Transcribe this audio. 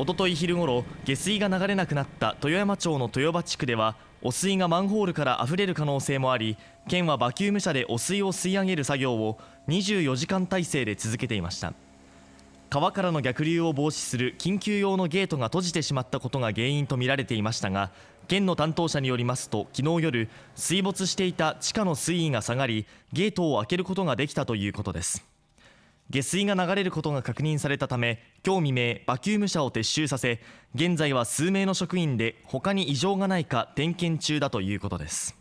おととい昼ごろ下水が流れなくなった豊山町の豊場地区では汚水がマンホールから溢れる可能性もあり県はバキューム車で汚水を吸い上げる作業を24時間体制で続けていました川からの逆流を防止する緊急用のゲートが閉じてしまったことが原因とみられていましたが県の担当者によりますと昨日夜水没していた地下の水位が下がりゲートを開けることができたということです下水が流れることが確認されたため今日未明バキューム車を撤収させ現在は数名の職員で他に異常がないか点検中だということです